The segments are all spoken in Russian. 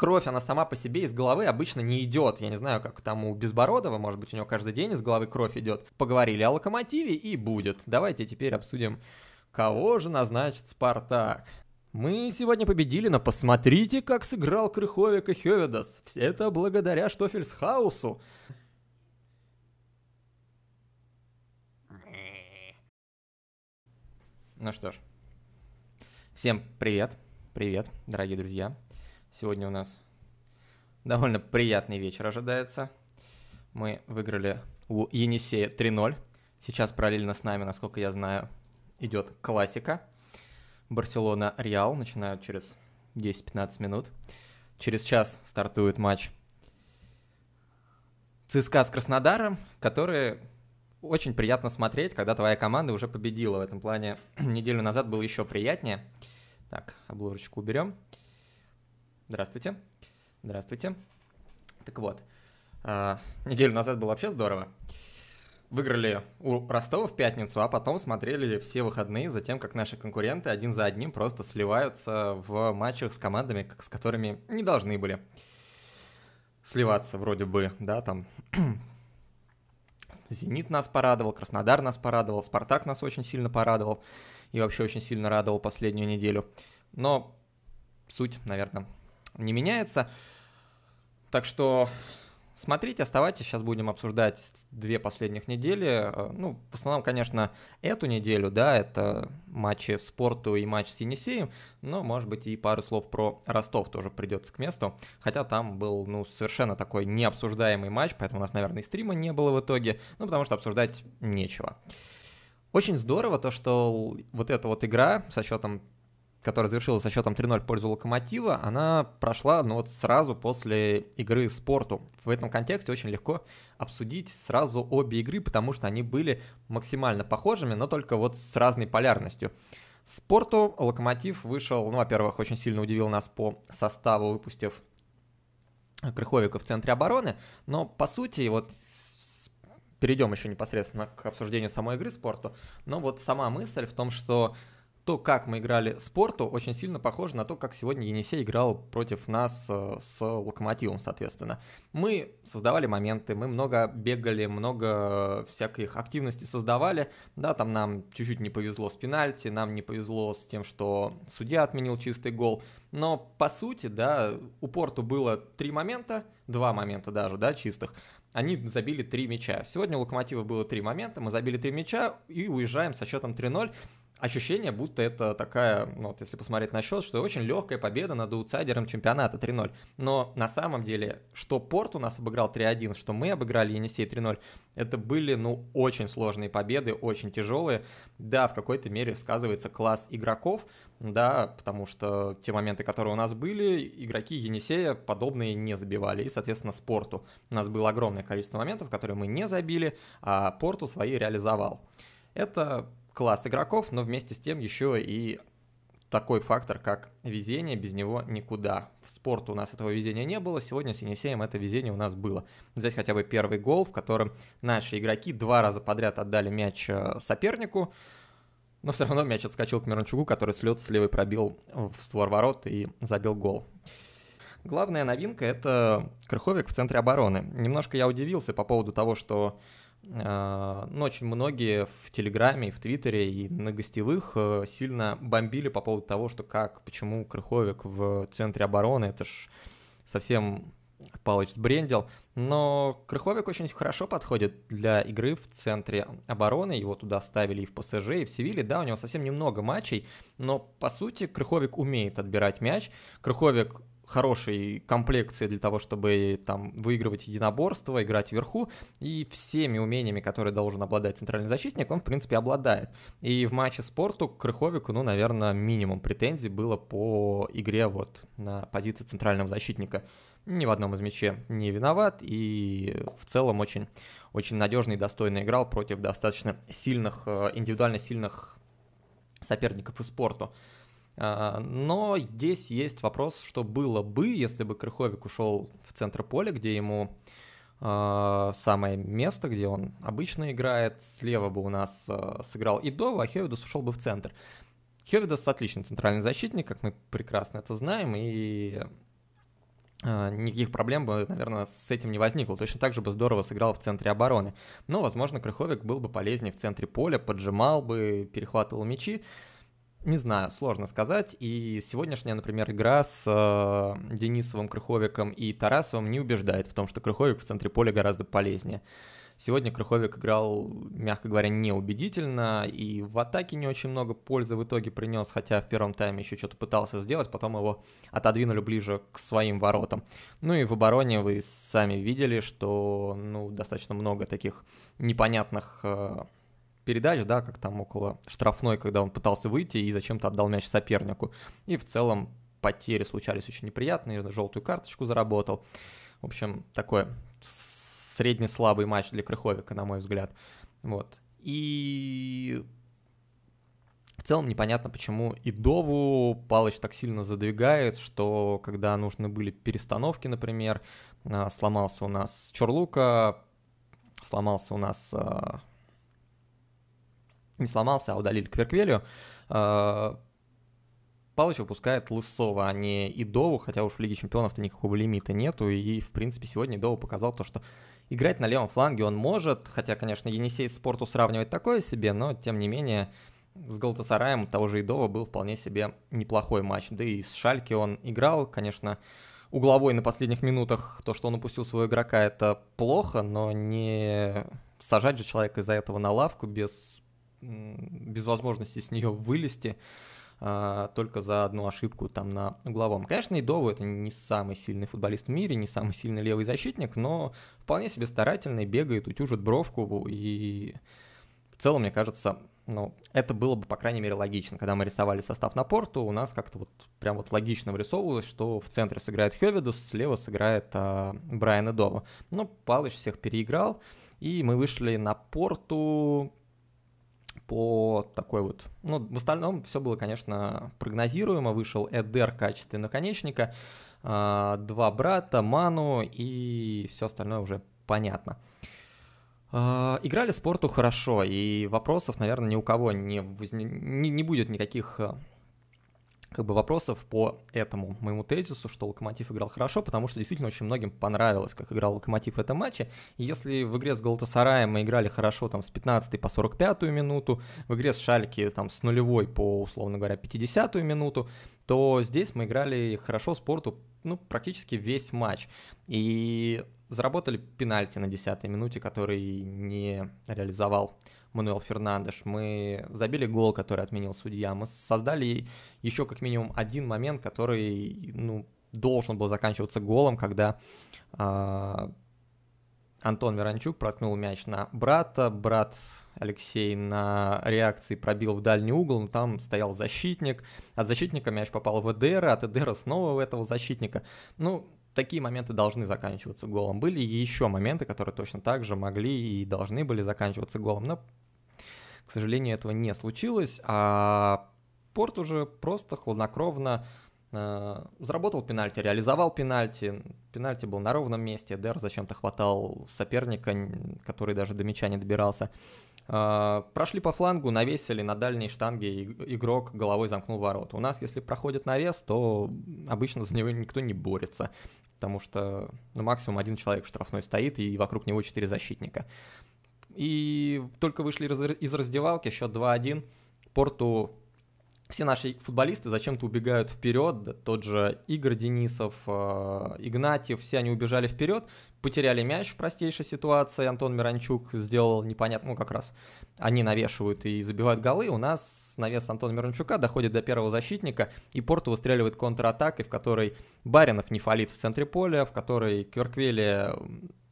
кровь, она сама по себе из головы обычно не идет. Я не знаю, как там у Безбородова, может быть, у него каждый день из головы кровь идет. Поговорили о локомотиве и будет. Давайте теперь обсудим, кого же назначит Спартак. Мы сегодня победили, но посмотрите, как сыграл Крыховик и Хёведас. Все это благодаря Штофельсхаусу. Ну что ж, всем привет, привет, дорогие друзья. Сегодня у нас довольно приятный вечер ожидается. Мы выиграли у Енисея 3-0. Сейчас параллельно с нами, насколько я знаю, идет классика. Барселона-Реал начинают через 10-15 минут. Через час стартует матч ЦСКА с Краснодаром, которые очень приятно смотреть, когда твоя команда уже победила. В этом плане неделю назад было еще приятнее. Так, обложечку уберем. Здравствуйте. Здравствуйте. Так вот, а, неделю назад было вообще здорово. Выиграли у Ростова в пятницу, а потом смотрели все выходные за тем, как наши конкуренты один за одним просто сливаются в матчах с командами, с которыми не должны были сливаться вроде бы, да, там «Зенит» нас порадовал, «Краснодар» нас порадовал, «Спартак» нас очень сильно порадовал и вообще очень сильно радовал последнюю неделю. Но суть, наверное, не меняется. Так что смотрите, оставайтесь. Сейчас будем обсуждать две последних недели. Э, ну, в основном, конечно, эту неделю, да, это матчи в спорту и матч с Енисеем, но, может быть, и пару слов про Ростов тоже придется к месту. Хотя там был, ну, совершенно такой необсуждаемый матч, поэтому у нас, наверное, и стрима не было в итоге, ну, потому что обсуждать нечего. Очень здорово то, что вот эта вот игра со счетом которая завершилась со счетом 3-0 в пользу Локомотива, она прошла ну, вот сразу после игры спорту. В этом контексте очень легко обсудить сразу обе игры, потому что они были максимально похожими, но только вот с разной полярностью. Спорту Локомотив вышел, ну, во-первых, очень сильно удивил нас по составу, выпустив Крыховика в центре обороны, но по сути вот перейдем еще непосредственно к обсуждению самой игры спорту, но вот сама мысль в том, что то, как мы играли с Порту, очень сильно похоже на то, как сегодня Енисей играл против нас э, с Локомотивом, соответственно. Мы создавали моменты, мы много бегали, много всяких активностей создавали. Да, там нам чуть-чуть не повезло с пенальти, нам не повезло с тем, что судья отменил чистый гол. Но, по сути, да, у Порту было три момента, два момента даже, да, чистых они забили три мяча. Сегодня у Локомотива было три момента, мы забили три мяча и уезжаем со счетом 3-0 ощущение, будто это такая, ну, вот если посмотреть на счет, что очень легкая победа над аутсайдером чемпионата 3-0. Но на самом деле, что Порт у нас обыграл 3-1, что мы обыграли Енисей 3-0, это были, ну, очень сложные победы, очень тяжелые. Да, в какой-то мере сказывается класс игроков, да, потому что те моменты, которые у нас были, игроки Енисея подобные не забивали, и, соответственно, Спорту. У нас было огромное количество моментов, которые мы не забили, а Порту свои реализовал. Это класс игроков, но вместе с тем еще и такой фактор, как везение, без него никуда. В спорту у нас этого везения не было, сегодня с Енисеем это везение у нас было. Взять хотя бы первый гол, в котором наши игроки два раза подряд отдали мяч э, сопернику, но все равно мяч отскочил к Мирончугу, который слет с левой пробил в створ ворот и забил гол. Главная новинка — это Крыховик в центре обороны. Немножко я удивился по поводу того, что Э, но ну, очень многие в Телеграме и в Твиттере и на гостевых э, сильно бомбили по поводу того, что как, почему Крыховик в центре обороны, это ж совсем Палыч сбрендил, но Крыховик очень хорошо подходит для игры в центре обороны, его туда ставили и в ПСЖ, и в Севиле, да, у него совсем немного матчей, но по сути Крыховик умеет отбирать мяч, Крыховик хорошей комплекции для того, чтобы там выигрывать единоборство, играть вверху, и всеми умениями, которые должен обладать центральный защитник, он, в принципе, обладает. И в матче спорту к Крыховику, ну, наверное, минимум претензий было по игре вот на позиции центрального защитника. Ни в одном из мячей не виноват, и в целом очень, очень надежный, и достойно играл против достаточно сильных, э, индивидуально сильных соперников по спорту. А, но здесь есть вопрос, что было бы, если бы Крыховик ушел в центр поля, где ему а, самое место, где он обычно играет. Слева бы у нас а, сыграл Идова, а Хевидус ушел бы в центр. Хевидус отличный центральный защитник, как мы прекрасно это знаем, и никаких проблем бы, наверное, с этим не возникло. Точно так же бы здорово сыграл в центре обороны. Но, возможно, Крыховик был бы полезнее в центре поля, поджимал бы, перехватывал мячи. Не знаю, сложно сказать. И сегодняшняя, например, игра с э, Денисовым, Крыховиком и Тарасовым не убеждает в том, что Крыховик в центре поля гораздо полезнее. Сегодня Крыховик играл, мягко говоря, неубедительно, и в атаке не очень много пользы в итоге принес, хотя в первом тайме еще что-то пытался сделать, потом его отодвинули ближе к своим воротам. Ну и в обороне вы сами видели, что ну, достаточно много таких непонятных э, передач, да, как там около штрафной, когда он пытался выйти и зачем-то отдал мяч сопернику. И в целом потери случались очень неприятные, желтую карточку заработал. В общем, такой средне-слабый матч для Крыховика, на мой взгляд. Вот. И в целом непонятно, почему Идову Палыч так сильно задвигает, что когда нужны были перестановки, например, а, сломался у нас Чорлука, сломался у нас а, не сломался, а удалили Кверквелю. Э, Палыч выпускает Лысова, а не Идову, хотя уж в Лиге Чемпионов-то никакого лимита нету, и, в принципе, сегодня Идову показал то, что играть на левом фланге он может, хотя, конечно, Енисей спорту сравнивать такое себе, но, тем не менее, с Галтасараем того же Идова был вполне себе неплохой матч, да и с Шальки он играл, конечно, угловой на последних минутах, то, что он упустил своего игрока, это плохо, но не сажать же человека из-за этого на лавку без без возможности с нее вылезти а, только за одну ошибку там на угловом. Конечно, Идову это не самый сильный футболист в мире, не самый сильный левый защитник, но вполне себе старательный, бегает, утюжит бровку, и в целом, мне кажется, ну, это было бы, по крайней мере, логично. Когда мы рисовали состав на порту, у нас как-то вот прям вот логично вырисовывалось, что в центре сыграет Хевидус, слева сыграет э, Брайан Эдова. Но ну, Палыч всех переиграл, и мы вышли на порту по такой вот... Ну, в остальном все было, конечно, прогнозируемо. Вышел Эдер в качестве наконечника, а, два брата, Ману и все остальное уже понятно. А, играли спорту хорошо, и вопросов, наверное, ни у кого не, не, не будет никаких а, как бы вопросов по этому моему тезису, что Локомотив играл хорошо, потому что действительно очень многим понравилось, как играл Локомотив в этом матче. И если в игре с Галатасараем мы играли хорошо там с 15 по 45 минуту, в игре с Шальки там с нулевой по, условно говоря, 50 минуту, то здесь мы играли хорошо спорту, ну, практически весь матч. И заработали пенальти на 10 минуте, который не реализовал Мануэл Фернандеш, мы забили гол, который отменил судья, мы создали еще как минимум один момент, который, ну, должен был заканчиваться голом, когда э, Антон Веранчук проткнул мяч на брата, брат Алексей на реакции пробил в дальний угол, но там стоял защитник, от защитника мяч попал в Эдера, от Эдера снова в этого защитника. Ну, такие моменты должны заканчиваться голом. Были еще моменты, которые точно так же могли и должны были заканчиваться голом, но к сожалению, этого не случилось, а Порт уже просто хладнокровно э, заработал пенальти, реализовал пенальти. Пенальти был на ровном месте. Дер зачем-то хватал соперника, который даже до мяча не добирался. Э, прошли по флангу, навесили на дальней штанге, игрок головой замкнул ворота. У нас, если проходит навес, то обычно за него никто не борется, потому что ну, максимум один человек в штрафной стоит, и вокруг него четыре защитника. И только вышли из раздевалки, счет 2-1. Порту все наши футболисты зачем-то убегают вперед, тот же Игорь Денисов, э, Игнатьев, все они убежали вперед, потеряли мяч в простейшей ситуации, Антон Миранчук сделал непонятно, ну как раз они навешивают и забивают голы, у нас навес Антона Миранчука доходит до первого защитника, и Порту выстреливает контратакой, в которой Баринов не фалит в центре поля, в которой Кверквели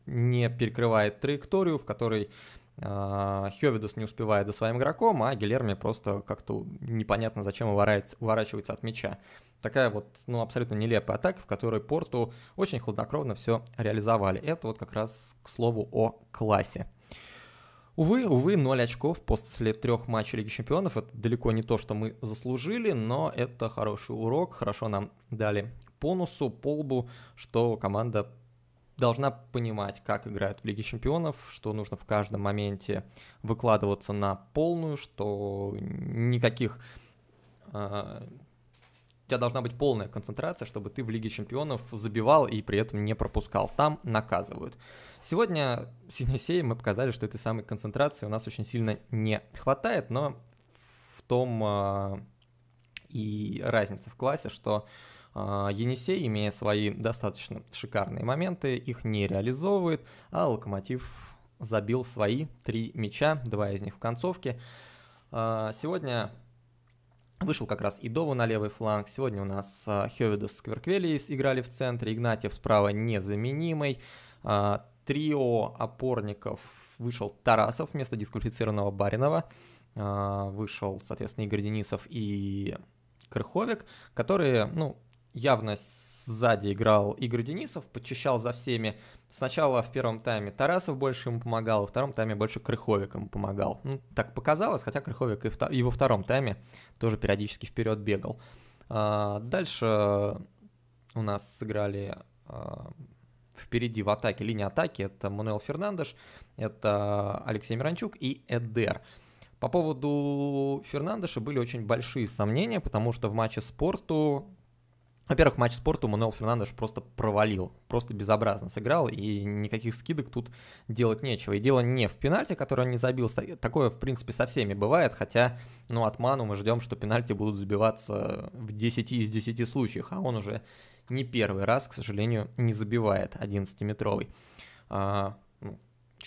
не перекрывает траекторию, в которой а, Хёвидус не успевает за своим игроком, а Гилерми просто как-то непонятно зачем уворачивается от мяча. Такая вот, ну, абсолютно нелепая атака, в которой Порту очень хладнокровно все реализовали. Это вот как раз к слову о классе. Увы, увы, 0 очков после трех матчей Лиги Чемпионов. Это далеко не то, что мы заслужили, но это хороший урок. Хорошо нам дали Понусу, полбу, что команда должна понимать, как играют в Лиге Чемпионов, что нужно в каждом моменте выкладываться на полную, что никаких... Э, у тебя должна быть полная концентрация, чтобы ты в Лиге Чемпионов забивал и при этом не пропускал. Там наказывают. Сегодня с Енисеем мы показали, что этой самой концентрации у нас очень сильно не хватает, но в том э, и разница в классе, что а, Енисей, имея свои достаточно шикарные моменты, их не реализовывает, а Локомотив забил свои три мяча, два из них в концовке. А, сегодня Вышел как раз Идову на левый фланг. Сегодня у нас а, Хевидес с Кверквелией играли в центре. Игнатьев справа незаменимый. Трио опорников вышел Тарасов вместо дисквалифицированного Баринова. Вышел, соответственно, Игорь Денисов и Крыховик, которые, ну, явно сзади играл Игорь Денисов, подчищал за всеми. Сначала в первом тайме Тарасов больше ему помогал, во втором тайме больше Крыховик ему помогал. Ну, так показалось, хотя Крыховик и, и во втором тайме тоже периодически вперед бегал. А, дальше у нас сыграли а, впереди в атаке, линия атаки. Это Мануэл Фернандеш, это Алексей Миранчук и Эдер. По поводу Фернандеша были очень большие сомнения, потому что в матче с Порту во-первых, матч с Порту Мануэл Фернандеш просто провалил, просто безобразно сыграл, и никаких скидок тут делать нечего. И дело не в пенальти, который он не забил, такое, в принципе, со всеми бывает, хотя, ну, от Ману мы ждем, что пенальти будут забиваться в 10 из 10 случаях, а он уже не первый раз, к сожалению, не забивает 11-метровый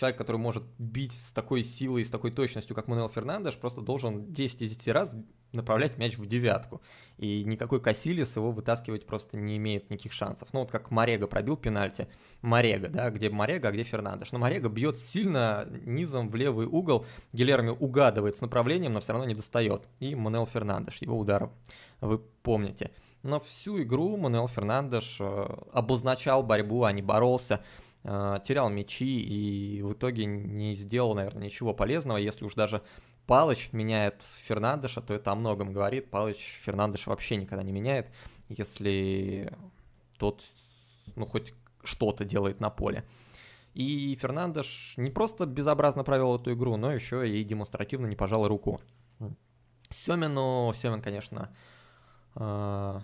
человек, который может бить с такой силой, и с такой точностью, как Мануэл Фернандеш, просто должен 10 из 10 раз направлять мяч в девятку. И никакой Касилис его вытаскивать просто не имеет никаких шансов. Ну вот как Морега пробил пенальти. Морега, да, где Морега, а где Фернандеш. Но Морега бьет сильно низом в левый угол. Гилерми угадывает с направлением, но все равно не достает. И Мануэл Фернандеш, его ударом, вы помните. Но всю игру Мануэл Фернандеш э, обозначал борьбу, а не боролся. Э, терял мячи и в итоге не сделал, наверное, ничего полезного. Если уж даже Палыч меняет Фернандеша, то это о многом говорит. Палыч Фернандеша вообще никогда не меняет, если тот, ну, хоть что-то делает на поле. И Фернандеш не просто безобразно провел эту игру, но еще и демонстративно не пожал руку. Семину, Семин, конечно, э,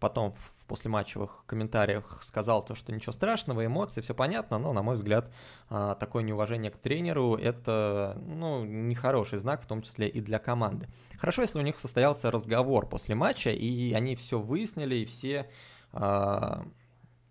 потом в послематчевых комментариях сказал то, что ничего страшного, эмоции, все понятно, но, на мой взгляд, а, такое неуважение к тренеру – это ну, нехороший знак, в том числе и для команды. Хорошо, если у них состоялся разговор после матча, и они все выяснили, и все а,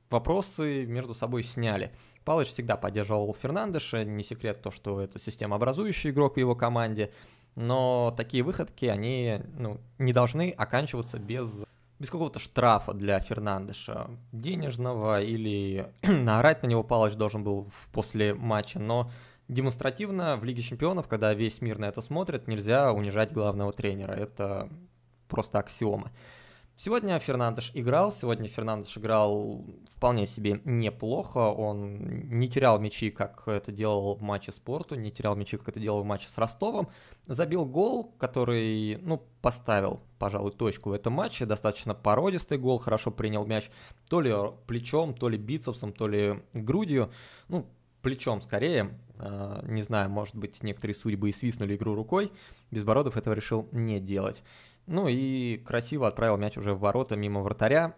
вопросы между собой сняли. Палыч всегда поддерживал Фернандеша, не секрет то, что это системообразующий игрок в его команде, но такие выходки, они ну, не должны оканчиваться без без какого-то штрафа для Фернандеша, денежного или наорать на него Палыч должен был после матча, но демонстративно в Лиге Чемпионов, когда весь мир на это смотрит, нельзя унижать главного тренера, это просто аксиома. Сегодня Фернандеш играл, сегодня Фернандеш играл вполне себе неплохо, он не терял мячи, как это делал в матче с Порту, не терял мячи, как это делал в матче с Ростовом, забил гол, который, ну, поставил, пожалуй, точку в этом матче, достаточно породистый гол, хорошо принял мяч то ли плечом, то ли бицепсом, то ли грудью, ну, плечом скорее, а, не знаю, может быть, некоторые судьбы и свистнули игру рукой, Безбородов этого решил не делать. Ну и красиво отправил мяч уже в ворота мимо вратаря.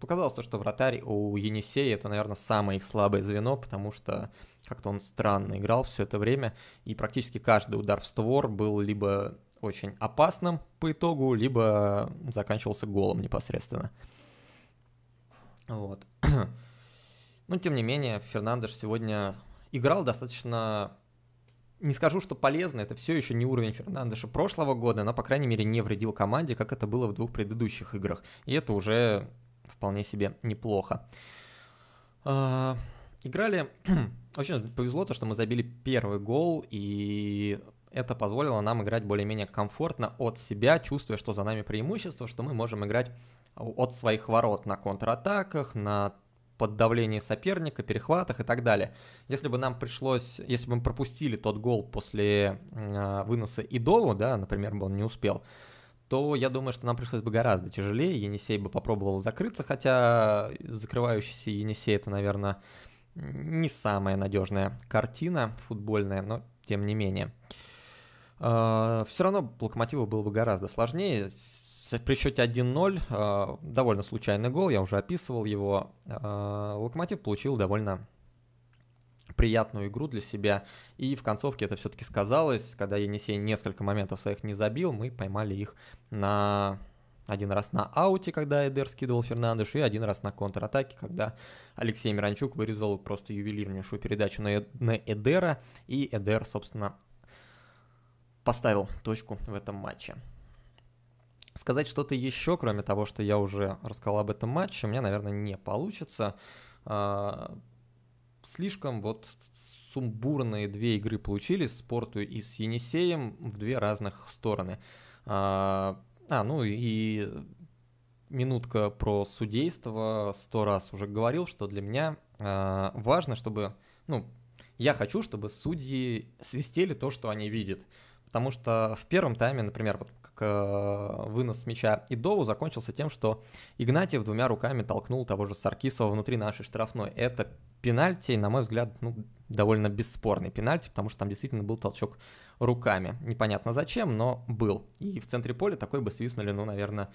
Показалось то, что вратарь у Енисея это, наверное, самое их слабое звено, потому что как-то он странно играл все это время, и практически каждый удар в створ был либо очень опасным по итогу, либо заканчивался голом непосредственно. Вот. Но, ну, тем не менее, Фернандеш сегодня играл достаточно не скажу, что полезно, это все еще не уровень Фернандеша прошлого года, но, по крайней мере, не вредил команде, как это было в двух предыдущих играх. И это уже вполне себе неплохо. А, играли... Очень повезло то, что мы забили первый гол, и это позволило нам играть более-менее комфортно от себя, чувствуя, что за нами преимущество, что мы можем играть а, от своих ворот на контратаках, на под давлением соперника, перехватах и так далее. Если бы нам пришлось, если бы мы пропустили тот гол после э, выноса Идову, да, например, бы он не успел, то я думаю, что нам пришлось бы гораздо тяжелее. Енисей бы попробовал закрыться, хотя закрывающийся Енисей это, наверное, не самая надежная картина футбольная, но тем не менее. Э, а, все равно Локомотиву было бы гораздо сложнее при счете 1-0, э, довольно случайный гол, я уже описывал его, э, Локомотив получил довольно приятную игру для себя. И в концовке это все-таки сказалось, когда Енисей несколько моментов своих не забил, мы поймали их на один раз на ауте, когда Эдер скидывал Фернандешу, и один раз на контратаке, когда Алексей Миранчук вырезал просто ювелирнейшую передачу на, э- на Эдера, и Эдер, собственно, поставил точку в этом матче. Сказать что-то еще, кроме того, что я уже рассказал об этом матче, у меня, наверное, не получится. А, слишком вот сумбурные две игры получились, с Порту и с Енисеем, в две разных стороны. А, а ну и минутка про судейство. Сто раз уже говорил, что для меня а, важно, чтобы... Ну, я хочу, чтобы судьи свистели то, что они видят потому что в первом тайме, например, вот как э, вынос мяча Идову закончился тем, что Игнатьев двумя руками толкнул того же Саркисова внутри нашей штрафной. Это пенальти, на мой взгляд, ну, довольно бесспорный пенальти, потому что там действительно был толчок руками. Непонятно зачем, но был. И в центре поля такой бы свистнули, ну, наверное,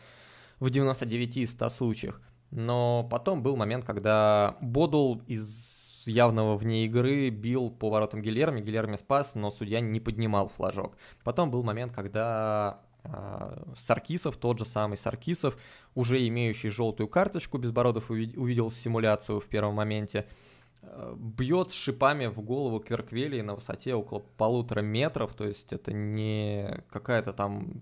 в 99 из 100 случаях. Но потом был момент, когда Бодул из явного вне игры бил по воротам Гильерми, Гильерми спас, но судья не поднимал флажок. Потом был момент, когда а, Саркисов, тот же самый Саркисов, уже имеющий желтую карточку, Безбородов увидел симуляцию в первом моменте, э, бьет шипами в голову Кверквелии на высоте около полутора метров, то есть это не какая-то там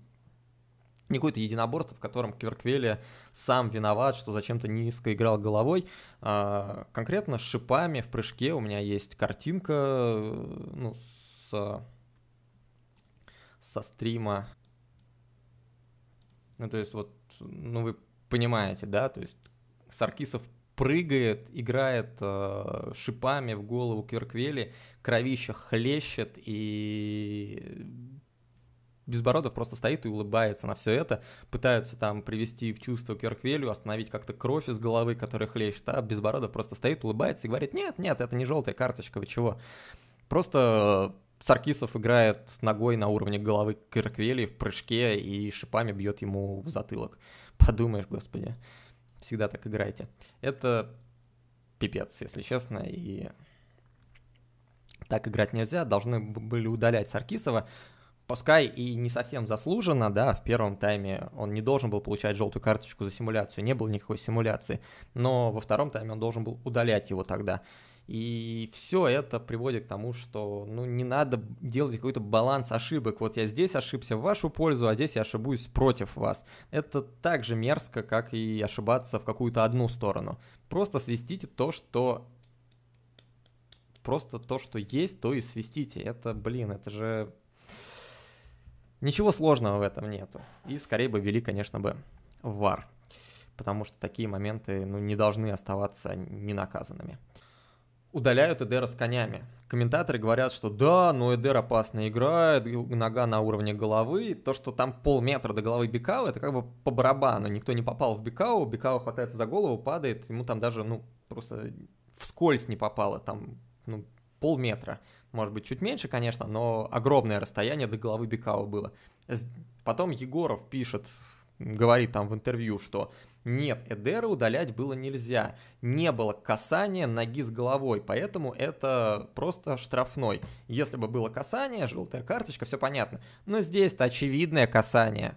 не какое-то единоборство, в котором Кверквели сам виноват, что зачем-то низко играл головой. А, конкретно с шипами в прыжке у меня есть картинка э, ну, с, со стрима. Ну, то есть вот, ну вы понимаете, да, то есть Саркисов прыгает, играет э, шипами в голову Кверквели, кровища хлещет и Безбородов просто стоит и улыбается на все это, пытаются там привести в чувство Кверквелю, остановить как-то кровь из головы, которая хлещет, а Безбородов просто стоит, улыбается и говорит, нет, нет, это не желтая карточка, вы чего? Просто э, Саркисов играет ногой на уровне головы Керквели в прыжке и шипами бьет ему в затылок. Подумаешь, господи, всегда так играете. Это пипец, если честно, и так играть нельзя, должны были удалять Саркисова, пускай и не совсем заслуженно, да, в первом тайме он не должен был получать желтую карточку за симуляцию, не было никакой симуляции, но во втором тайме он должен был удалять его тогда. И все это приводит к тому, что ну, не надо делать какой-то баланс ошибок. Вот я здесь ошибся в вашу пользу, а здесь я ошибусь против вас. Это так же мерзко, как и ошибаться в какую-то одну сторону. Просто свистите то, что просто то, что есть, то и свистите. Это, блин, это же Ничего сложного в этом нету. И скорее бы вели, конечно, бы вар. Потому что такие моменты ну, не должны оставаться ненаказанными. Удаляют Эдера с конями. Комментаторы говорят, что да, но Эдер опасно играет, нога на уровне головы. То, что там полметра до головы Бикау, это как бы по барабану. Никто не попал в Бикау, Бикау хватается за голову, падает, ему там даже, ну, просто вскользь не попало, там, ну, полметра может быть, чуть меньше, конечно, но огромное расстояние до головы Бекау было. Потом Егоров пишет, говорит там в интервью, что нет, Эдера удалять было нельзя. Не было касания ноги с головой, поэтому это просто штрафной. Если бы было касание, желтая карточка, все понятно. Но здесь-то очевидное касание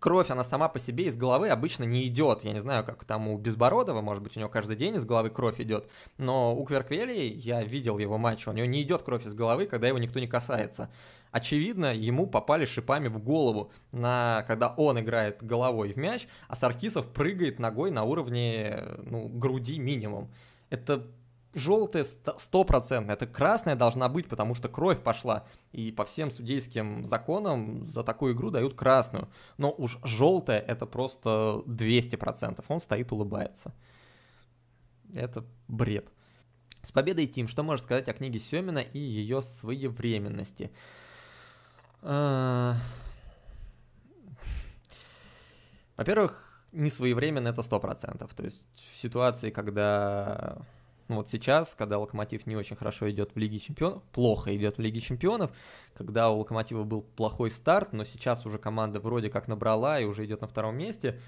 кровь, она сама по себе из головы обычно не идет. Я не знаю, как там у Безбородова, может быть, у него каждый день из головы кровь идет. Но у Кверквели, я видел его матч, у него не идет кровь из головы, когда его никто не касается. Очевидно, ему попали шипами в голову, на, когда он играет головой в мяч, а Саркисов прыгает ногой на уровне ну, груди минимум. Это желтая стопроцентная, это красная должна быть, потому что кровь пошла. И по всем судейским законам за такую игру дают красную. Но уж желтая это просто 200%. Он стоит, улыбается. Это бред. С победой, Тим, что можешь сказать о книге Семина и ее своевременности? А, во-первых, не своевременно это 100%. То есть в ситуации, когда ну вот сейчас, когда Локомотив не очень хорошо идет в Лиге Чемпионов, плохо идет в Лиге Чемпионов, когда у Локомотива был плохой старт, но сейчас уже команда вроде как набрала и уже идет на втором месте,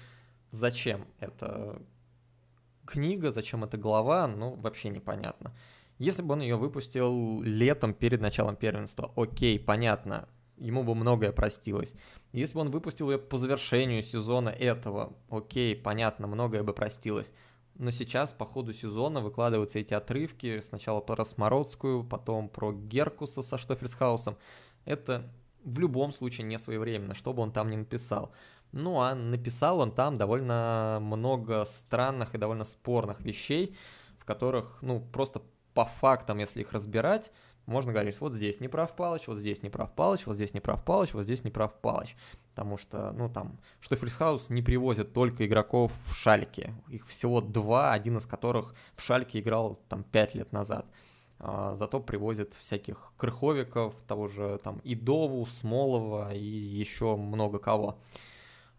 зачем эта книга, зачем эта глава, ну вообще непонятно. Если бы он ее выпустил летом перед началом первенства, окей, понятно, ему бы многое простилось. Если бы он выпустил ее по завершению сезона этого, окей, понятно, многое бы простилось но сейчас по ходу сезона выкладываются эти отрывки, сначала про Смородскую, потом про Геркуса со Штофельсхаусом. Это в любом случае не своевременно, что бы он там ни написал. Ну а написал он там довольно много странных и довольно спорных вещей, в которых, ну, просто по фактам, если их разбирать, можно говорить, вот здесь не прав Палыч, вот здесь не прав Палыч, вот здесь не прав Палыч, вот здесь не прав Палыч. Потому что, ну там, что Фрисхаус не привозит только игроков в Шальке. Их всего два, один из которых в Шальке играл там пять лет назад. А, зато привозит всяких крыховиков, того же там Идову, Смолова и еще много кого.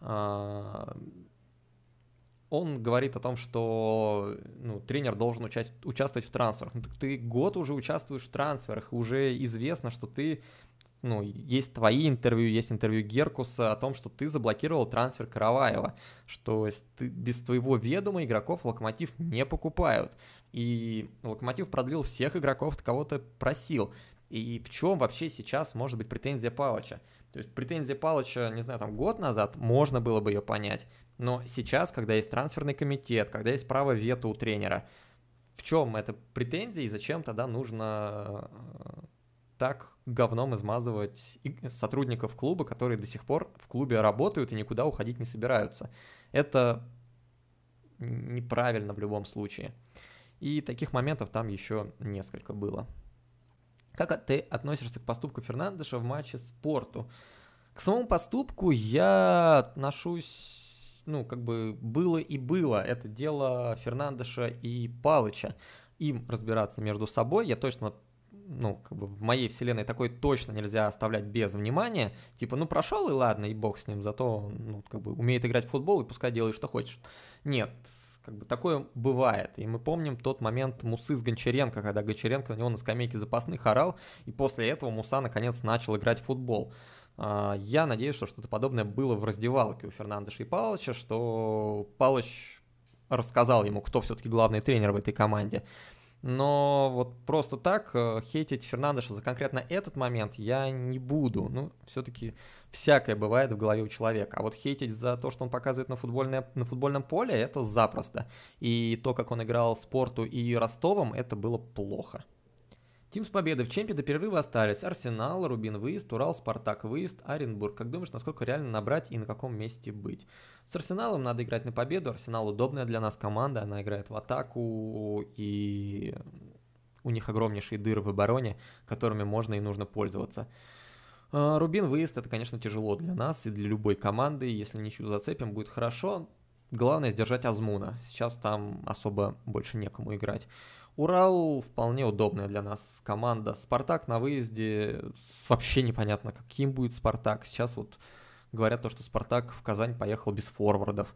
А, он говорит о том, что ну, тренер должен участь, участвовать в трансферах. Ну, так ты год уже участвуешь в трансферах, уже известно, что ты ну, есть твои интервью, есть интервью Геркуса о том, что ты заблокировал трансфер Караваева, что ты, без твоего ведома игроков Локомотив не покупают. И Локомотив продлил всех игроков, кого ты просил. И в чем вообще сейчас может быть претензия Палыча? То есть претензия Палыча, не знаю, там год назад можно было бы ее понять, но сейчас, когда есть трансферный комитет, когда есть право вето у тренера, в чем эта претензия и зачем тогда нужно э, так говном измазывать сотрудников клуба, которые до сих пор в клубе работают и никуда уходить не собираются. Это неправильно в любом случае. И таких моментов там еще несколько было. Как ты относишься к поступку Фернандеша в матче с Порту? К самому поступку я отношусь ну, как бы было и было. Это дело Фернандеша и Палыча. Им разбираться между собой. Я точно ну, как бы в моей вселенной такой точно нельзя оставлять без внимания. Типа, ну, прошел и ладно, и бог с ним, зато ну, как бы умеет играть в футбол и пускай делает, что хочет. Нет, как бы такое бывает. И мы помним тот момент Мусы с Гончаренко, когда Гончаренко на него на скамейке запасных орал, и после этого Муса наконец начал играть в футбол. А, я надеюсь, что что-то подобное было в раздевалке у и Шипалыча, что Палыч рассказал ему, кто все-таки главный тренер в этой команде но вот просто так э, хейтить Фернандеша за конкретно этот момент я не буду. Ну, все-таки всякое бывает в голове у человека. А вот хейтить за то, что он показывает на, футбольное, на футбольном поле, это запросто. И то, как он играл спорту и Ростовом, это было плохо. Тим с победой в чемпе до перерыва остались Арсенал, Рубин выезд, Урал, Спартак выезд, Оренбург. Как думаешь, насколько реально набрать и на каком месте быть? С Арсеналом надо играть на победу. Арсенал удобная для нас команда, она играет в атаку и у них огромнейшие дыры в обороне, которыми можно и нужно пользоваться. А, Рубин выезд это, конечно, тяжело для нас и для любой команды. Если ничью зацепим, будет хорошо. Главное сдержать Азмуна. Сейчас там особо больше некому играть. Урал вполне удобная для нас команда. Спартак на выезде вообще непонятно, каким будет Спартак. Сейчас вот говорят то, что Спартак в Казань поехал без форвардов.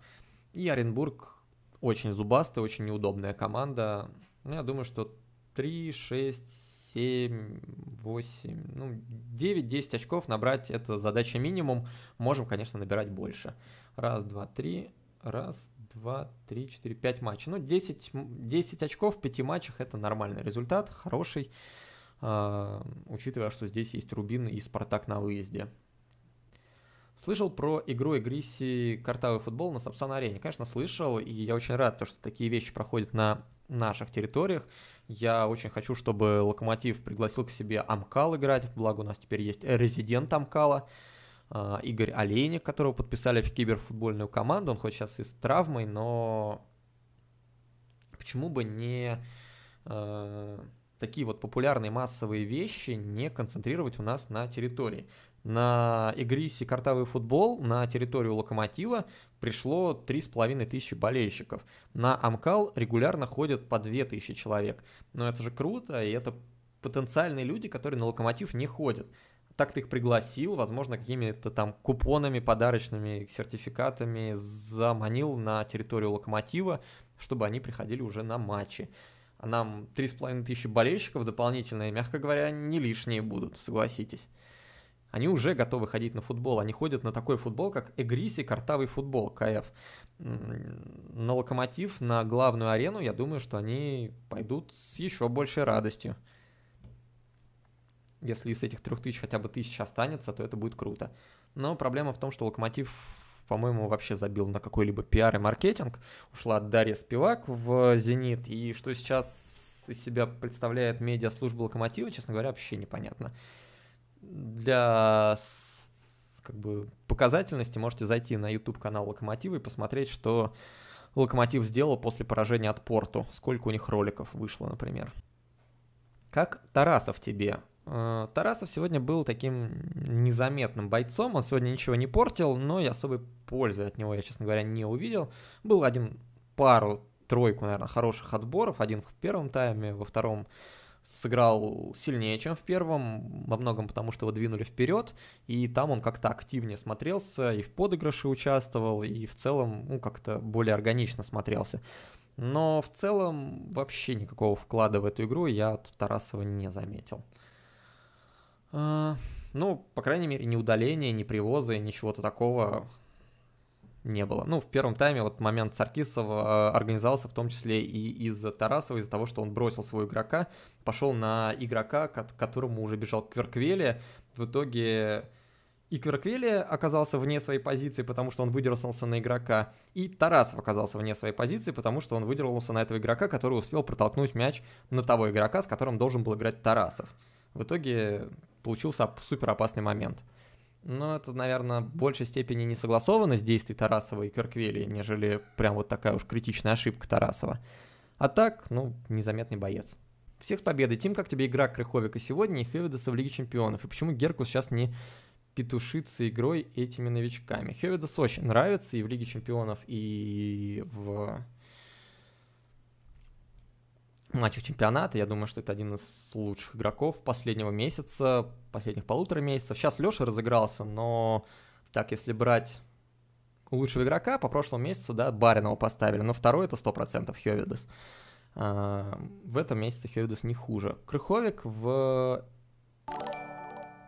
И Оренбург очень зубастая, очень неудобная команда. Ну, я думаю, что 3, 6, 7, 8, ну, 9, 10 очков набрать – это задача минимум. Можем, конечно, набирать больше. Раз, два, три. Раз, два, три, четыре, пять матчей. Ну, 10, 10 очков в пяти матчах – это нормальный результат, хороший, э, учитывая, что здесь есть Рубин и Спартак на выезде. Слышал про игру Игриси «Картавый футбол» на Сапсан-арене? Конечно, слышал, и я очень рад, что такие вещи проходят на наших территориях. Я очень хочу, чтобы Локомотив пригласил к себе Амкал играть, благо у нас теперь есть резидент Амкала – а, Игорь Олейник, которого подписали в киберфутбольную команду. Он хоть сейчас и с травмой, но почему бы не э, такие вот популярные массовые вещи не концентрировать у нас на территории? На игрисе «Картавый футбол» на территорию «Локомотива» пришло 3,5 тысячи болельщиков. На «Амкал» регулярно ходят по 2 тысячи человек. Но это же круто, и это потенциальные люди, которые на «Локомотив» не ходят так ты их пригласил, возможно, какими-то там купонами, подарочными сертификатами заманил на территорию локомотива, чтобы они приходили уже на матчи. А нам 3,5 тысячи болельщиков дополнительные, мягко говоря, не лишние будут, согласитесь. Они уже готовы ходить на футбол. Они ходят на такой футбол, как Эгриси, картавый футбол, КФ. На локомотив, на главную арену, я думаю, что они пойдут с еще большей радостью. Если из этих трех тысяч хотя бы тысяча останется, то это будет круто. Но проблема в том, что Локомотив по-моему, вообще забил на какой-либо пиар и маркетинг. Ушла Дарья Спивак в «Зенит». И что сейчас из себя представляет медиа-служба «Локомотива», честно говоря, вообще непонятно. Для как бы, показательности можете зайти на YouTube-канал «Локомотива» и посмотреть, что «Локомотив» сделал после поражения от «Порту». Сколько у них роликов вышло, например. Как Тарасов тебе Э, Тарасов сегодня был таким незаметным бойцом, он сегодня ничего не портил, но и особой пользы от него я, честно говоря, не увидел. Был один пару, тройку, наверное, хороших отборов, один в первом тайме, во втором сыграл сильнее, чем в первом, во многом потому, что его двинули вперед, и там он как-то активнее смотрелся, и в подыгрыше участвовал, и в целом, ну, как-то более органично смотрелся. Но в целом вообще никакого вклада в эту игру я от Тарасова не заметил. А, ну, по крайней мере, ни удаления, ни привоза, ничего-то такого не было. Ну, в первом тайме вот момент Саркисова а, организовался в том числе и из-за Тарасова, из-за того, что он бросил своего игрока, пошел на игрока, к которому уже бежал Кверквели. В итоге и Кверквели оказался вне своей позиции, потому что он выдернулся на игрока, и Тарасов оказался вне своей позиции, потому что он выдернулся на этого игрока, который успел протолкнуть мяч на того игрока, с которым должен был играть Тарасов. В итоге получился супер опасный момент. Но это, наверное, в большей степени несогласованность действий Тарасова и Кверквели, нежели прям вот такая уж критичная ошибка Тарасова. А так, ну, незаметный боец. Всех с победой. Тим, как тебе игра Крыховика сегодня и Хевидаса в Лиге Чемпионов? И почему Геркус сейчас не петушится игрой этими новичками? Хевидас очень нравится и в Лиге Чемпионов, и в матчах чемпионата. Я думаю, что это один из лучших игроков последнего месяца, последних полутора месяцев. Сейчас Леша разыгрался, но так, если брать лучшего игрока, по прошлому месяцу, да, Баринова поставили, но второй это 100% Хёвидес. А, в этом месяце Хёвидес не хуже. Крыховик в...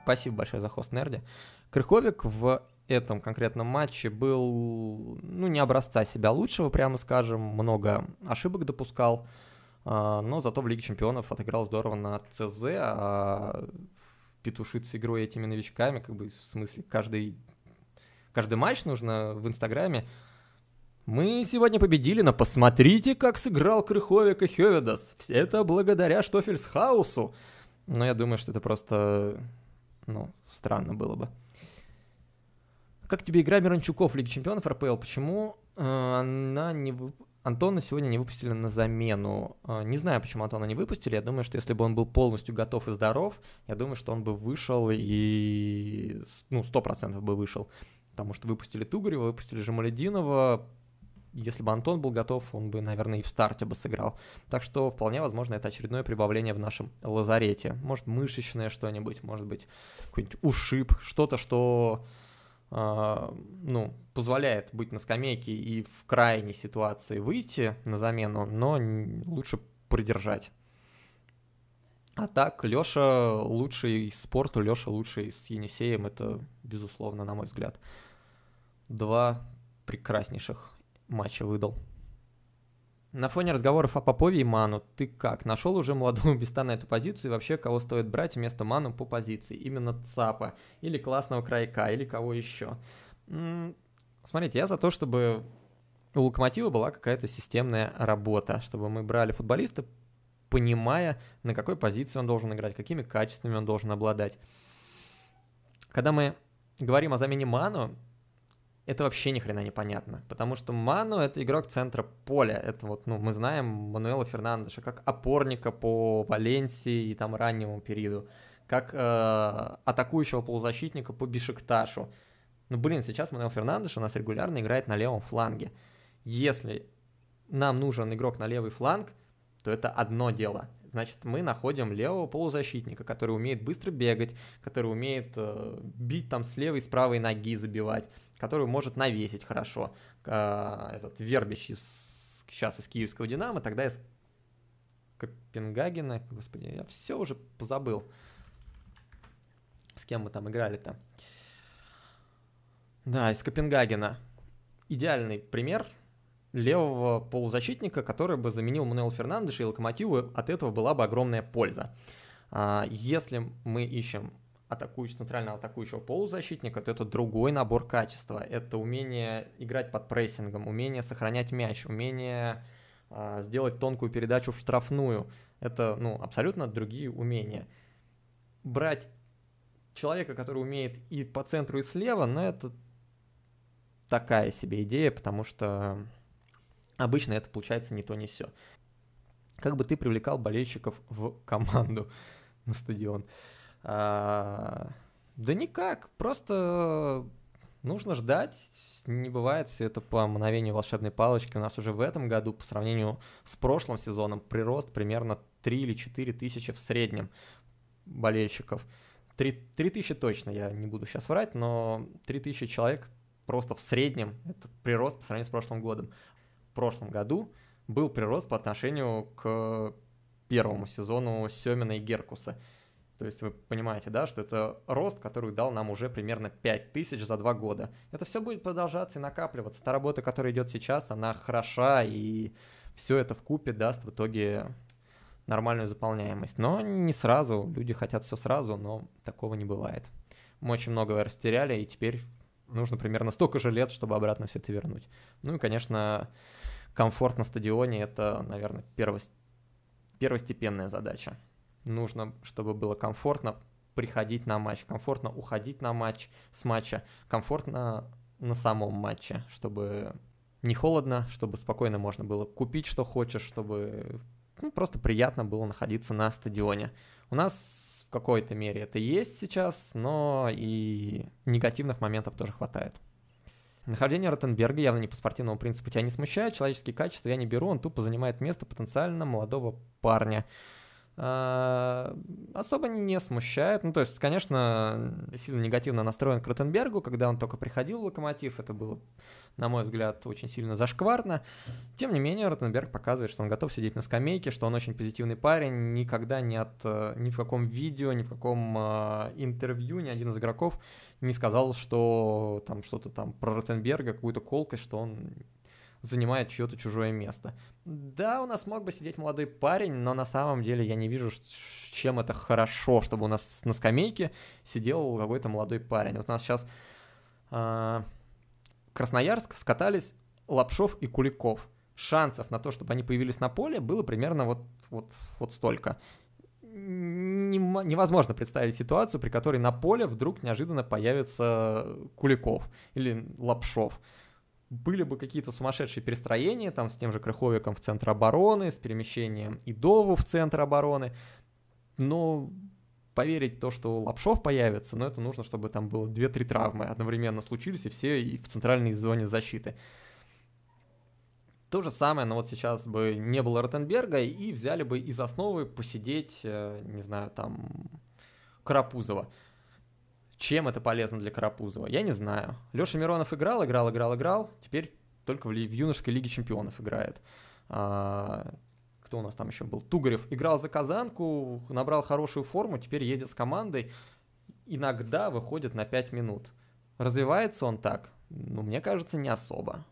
Спасибо большое за хост Нерди. Крыховик в этом конкретном матче был, ну, не образца себя лучшего, прямо скажем, много ошибок допускал. А, но зато в Лиге Чемпионов отыграл здорово на ЦЗ, а петушит игрой этими новичками, как бы в смысле каждый, каждый матч нужно в Инстаграме. Мы сегодня победили, но посмотрите, как сыграл Крыховик и Хеведас Все это благодаря Штофельсхаусу. Но я думаю, что это просто, ну, странно было бы. Как тебе игра Мирончуков в лиге Чемпионов РПЛ? Почему э, она не... Антона сегодня не выпустили на замену. А, не знаю, почему Антона не выпустили. Я думаю, что если бы он был полностью готов и здоров, я думаю, что он бы вышел и... Ну, 100% бы вышел. Потому что выпустили Тугарева, выпустили Жамалединова. Если бы Антон был готов, он бы, наверное, и в старте бы сыграл. Так что вполне возможно это очередное прибавление в нашем лазарете. Может, мышечное что-нибудь, может быть, какой-нибудь ушиб, что-то, что... -то, что а, ну, позволяет быть на скамейке и в крайней ситуации выйти на замену, но лучше придержать. А так, Лёша лучший из спорта, Лёша лучший с Енисеем, это, безусловно, на мой взгляд, два прекраснейших матча выдал. На фоне разговоров о Попове и Ману, ты как, нашел уже молодого беста на эту позицию и вообще кого стоит брать вместо Ману по позиции? Именно ЦАПа или классного крайка или кого еще? смотрите, я за то, чтобы у Локомотива была какая-то системная работа, чтобы мы брали футболиста, понимая, на какой позиции он должен играть, какими качествами он должен обладать. Когда мы говорим о замене Ману, это вообще ни хрена не понятно, потому что Ману — это игрок центра поля, это вот, ну, мы знаем Мануэла Фернандеша как опорника по Валенсии и там раннему периоду, как э, атакующего полузащитника по Бишекташу. Ну, блин, сейчас Мануэл Фернандеш у нас регулярно играет на левом фланге. Если нам нужен игрок на левый фланг, то это одно дело — Значит, мы находим левого полузащитника, который умеет быстро бегать, который умеет э, бить там с левой, с правой ноги забивать, который может навесить хорошо. Э, этот Вербич из, сейчас из киевского «Динамо», тогда из Копенгагена. Господи, я все уже позабыл, с кем мы там играли-то. Да, из Копенгагена. Идеальный пример – левого полузащитника, который бы заменил Мануэл Фернандеша и Локомотиву, от этого была бы огромная польза. А, если мы ищем атакующего, центрального атакующего полузащитника, то это другой набор качества. Это умение играть под прессингом, умение сохранять мяч, умение а, сделать тонкую передачу в штрафную. Это ну, абсолютно другие умения. Брать человека, который умеет и по центру, и слева, но ну, это такая себе идея, потому что Обычно это получается не то, не все. Как бы ты привлекал болельщиков в команду на стадион? А, да никак, просто нужно ждать. Не бывает все это по мгновению волшебной палочки. У нас уже в этом году, по сравнению с прошлым сезоном, прирост примерно 3 или 4 тысячи в среднем болельщиков. 3, 3 тысячи точно, я не буду сейчас врать, но 3 тысячи человек просто в среднем, это прирост по сравнению с прошлым годом прошлом году был прирост по отношению к первому сезону Семена и Геркуса. То есть вы понимаете, да, что это рост, который дал нам уже примерно 5000 за два года. Это все будет продолжаться и накапливаться. Та работа, которая идет сейчас, она хороша, и все это в купе даст в итоге нормальную заполняемость. Но не сразу, люди хотят все сразу, но такого не бывает. Мы очень многое растеряли, и теперь нужно примерно столько же лет, чтобы обратно все это вернуть. Ну и, конечно, комфорт на стадионе — это, наверное, первост... первостепенная задача. Нужно, чтобы было комфортно приходить на матч, комфортно уходить на матч с матча, комфортно на самом матче, чтобы не холодно, чтобы спокойно можно было купить, что хочешь, чтобы ну, просто приятно было находиться на стадионе. У нас в какой-то мере это есть сейчас, но и негативных моментов тоже хватает. Нахождение Ротенберга явно не по спортивному принципу тебя не смущает, человеческие качества я не беру, он тупо занимает место потенциально молодого парня. А, особо не смущает. Ну, то есть, конечно, сильно негативно настроен к Ротенбергу, когда он только приходил в «Локомотив», это было, на мой взгляд, очень сильно зашкварно. Тем не менее, Ротенберг показывает, что он готов сидеть на скамейке, что он очень позитивный парень, никогда ни от, ни в каком видео, ни в каком а, интервью ни один из игроков не сказал, что там что-то там про Ротенберга, какую-то колкость, что он занимает чье-то чужое место. Да, у нас мог бы сидеть молодой парень, но на самом деле я не вижу, чем это хорошо, чтобы у нас на скамейке сидел какой-то молодой парень. Вот у нас сейчас э, а, Красноярск скатались Лапшов и Куликов. Шансов на то, чтобы они появились на поле, было примерно вот, вот, вот столько невозможно представить ситуацию, при которой на поле вдруг неожиданно появится Куликов или Лапшов были бы какие-то сумасшедшие перестроения, там, с тем же Крыховиком в центр обороны, с перемещением Идову в центр обороны, но поверить то, что Лапшов появится, но ну, это нужно, чтобы там было 2-3 травмы одновременно случились, и все и в центральной зоне защиты. То же самое, но вот сейчас бы не было Ротенберга, и взяли бы из основы посидеть, э, не знаю, там, Карапузова. Чем это полезно для Карапузова, я не знаю. Леша Миронов играл, играл, играл, играл, теперь только в, в юношеской лиге чемпионов играет. А, кто у нас там еще был? Тугарев играл за Казанку, набрал хорошую форму, теперь ездит с командой, иногда выходит на 5 минут. Развивается он так? Ну, мне кажется, не особо.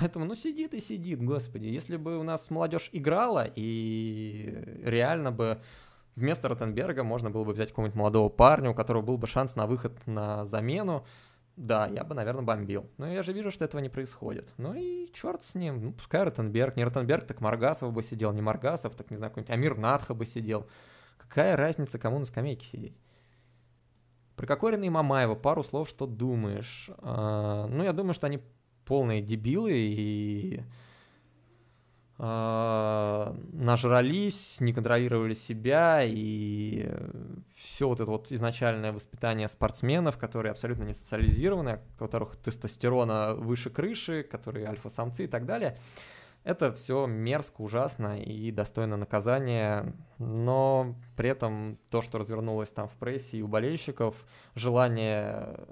Поэтому, ну, сидит и сидит, господи. Если бы у нас молодежь играла и реально бы вместо Ротенберга можно было бы взять какого-нибудь молодого парня, у которого был бы шанс на выход на замену, да, я бы, наверное, бомбил. Но я же вижу, что этого не происходит. Ну и черт с ним. Ну, пускай Ротенберг. Не Ротенберг, так Маргасов бы сидел. Не Маргасов, так, не знаю, какой-нибудь Амир Надха бы сидел. Какая разница, кому на скамейке сидеть? Про Кокорина и Мамаева пару слов, что думаешь? А, ну, я думаю, что они полные дебилы и а, нажрались, не контролировали себя, и все вот это вот изначальное воспитание спортсменов, которые абсолютно не социализированы, у которых тестостерона выше крыши, которые альфа-самцы и так далее, это все мерзко, ужасно и достойно наказания, но при этом то, что развернулось там в прессе и у болельщиков, желание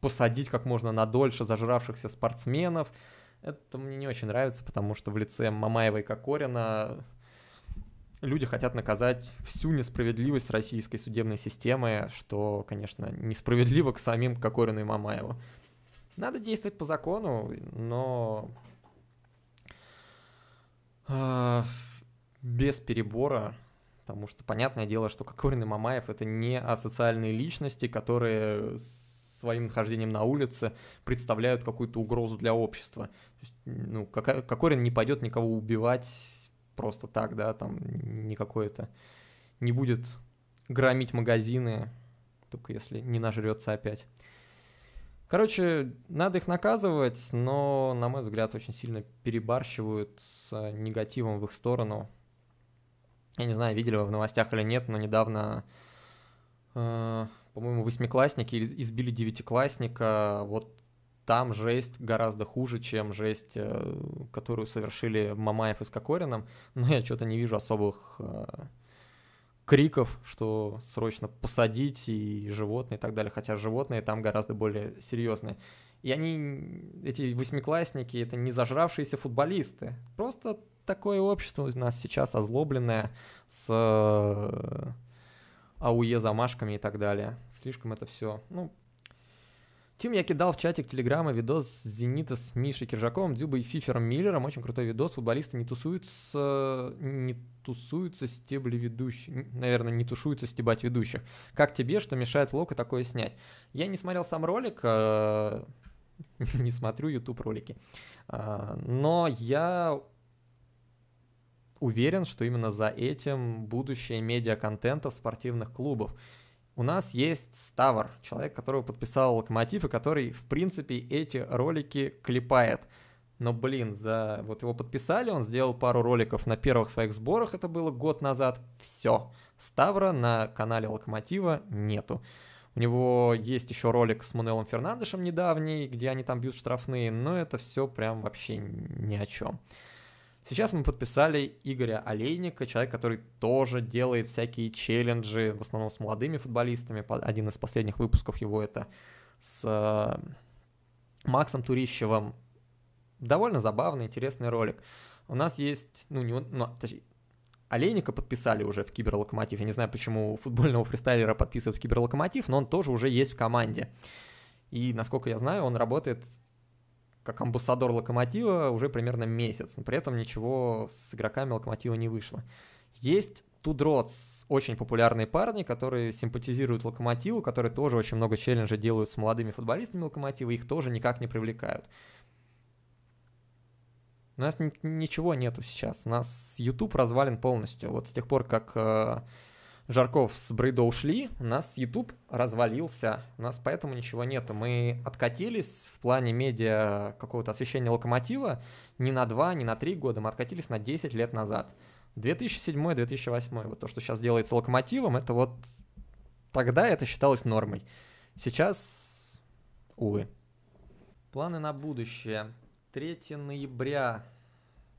посадить как можно надольше зажравшихся спортсменов – это мне не очень нравится, потому что в лице Мамаева и Кокорина люди хотят наказать всю несправедливость российской судебной системы, что, конечно, несправедливо к самим Кокорину и Мамаеву. Надо действовать по закону, но а, без перебора, потому что понятное дело, что Кокорин и Мамаев это не асоциальные личности, которые своим нахождением на улице представляют какую-то угрозу для общества. Есть, ну, как, Кокорин не пойдет никого убивать просто так, да, там никакое это не будет громить магазины, только если не нажрется опять. Короче, надо их наказывать, но, на мой взгляд, очень сильно перебарщивают с негативом в их сторону. Я не знаю, видели вы в новостях или нет, но недавно э, по-моему, восьмиклассники избили девятиклассника. Вот там жесть гораздо хуже, чем жесть, э, которую совершили Мамаев и Скокорином. Но я что-то не вижу особых э, криков, что срочно посадить и животные и так далее, хотя животные там гораздо более серьезные. И они, эти восьмиклассники, это не зажравшиеся футболисты. Просто такое общество у нас сейчас озлобленное с АУЕ замашками и так далее. Слишком это все, ну, Тим, я кидал в чатик Телеграма видос с «Зенита» с Мишей Киржаковым, Дзюбой и Фифером Миллером. Очень крутой видос. Футболисты не тусуются, не тусуются стебли ведущих. Наверное, не тушуются стебать ведущих. Как тебе, что мешает Лока такое снять? Я не смотрел сам ролик, э, не смотрю YouTube ролики. Э, но я уверен, что именно за этим будущее медиа в спортивных клубов. У нас есть Ставр, человек, которого подписал Локомотив, и который, в принципе, эти ролики клепает. Но, блин, за вот его подписали, он сделал пару роликов на первых своих сборах, это было год назад, все. Ставра на канале Локомотива нету. У него есть еще ролик с Мануэлом Фернандешем недавний, где они там бьют штрафные, но это все прям вообще ни о чем. Сейчас мы подписали Игоря Олейника, человек, который тоже делает всякие челленджи, в основном с молодыми футболистами. Один из последних выпусков его это с э, Максом Турищевым. Довольно забавный, интересный ролик. У нас есть, ну, не, ну, точнее, Олейника подписали уже в Киберлокомотив. Я не знаю, почему футбольного фристайлера подписывают в Киберлокомотив, но он тоже уже есть в команде. И, насколько я знаю, он работает как амбассадор Локомотива уже примерно месяц, но при этом ничего с игроками Локомотива не вышло. Есть Тудроц, очень популярные парни, которые симпатизируют Локомотиву, которые тоже очень много челленджей делают с молодыми футболистами Локомотива, их тоже никак не привлекают. У нас ничего нету сейчас, у нас YouTube развален полностью. Вот с тех пор, как э, Жарков с Брейдо ушли, у нас YouTube развалился, у нас поэтому ничего нету. Мы откатились в плане медиа какого-то освещения локомотива не на 2, не на 3 года, мы откатились на 10 лет назад. 2007-2008, вот то, что сейчас делается локомотивом, это вот тогда это считалось нормой. Сейчас, увы. Планы на будущее. 3 ноября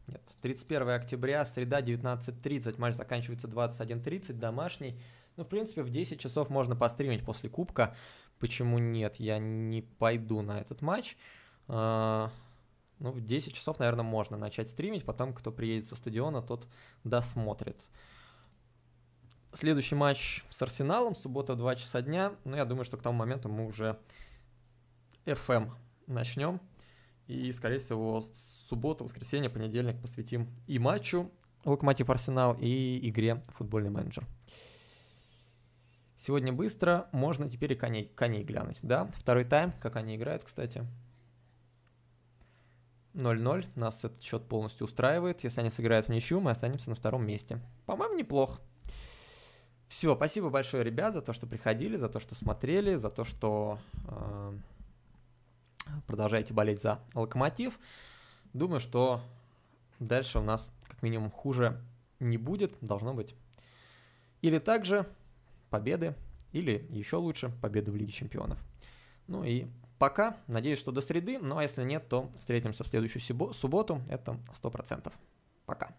нет, 31 октября, среда, 19.30, матч заканчивается 21.30, домашний. Ну, в принципе, в 10 часов можно постримить после кубка. Почему нет? Я не пойду на этот матч. А, ну, в 10 часов, наверное, можно начать стримить, потом кто приедет со стадиона, тот досмотрит. Следующий матч с Арсеналом, суббота в 2 часа дня. Но ну, я думаю, что к тому моменту мы уже FM эм начнем. И, скорее всего, суббота, воскресенье, понедельник посвятим и матчу Локомотив Арсенал, и игре футбольный менеджер. Сегодня быстро, можно теперь и коней, коней глянуть, да? Второй тайм, как они играют, кстати. 0-0, нас этот счет полностью устраивает. Если они сыграют в ничью, мы останемся на втором месте. По-моему, неплохо. Все, спасибо большое, ребят, за то, что приходили, за то, что смотрели, за то, что э, продолжаете болеть за локомотив. Думаю, что дальше у нас как минимум хуже не будет, должно быть. Или также победы, или еще лучше победы в Лиге Чемпионов. Ну и пока, надеюсь, что до среды, ну а если нет, то встретимся в следующую субботу, это 100%. Пока.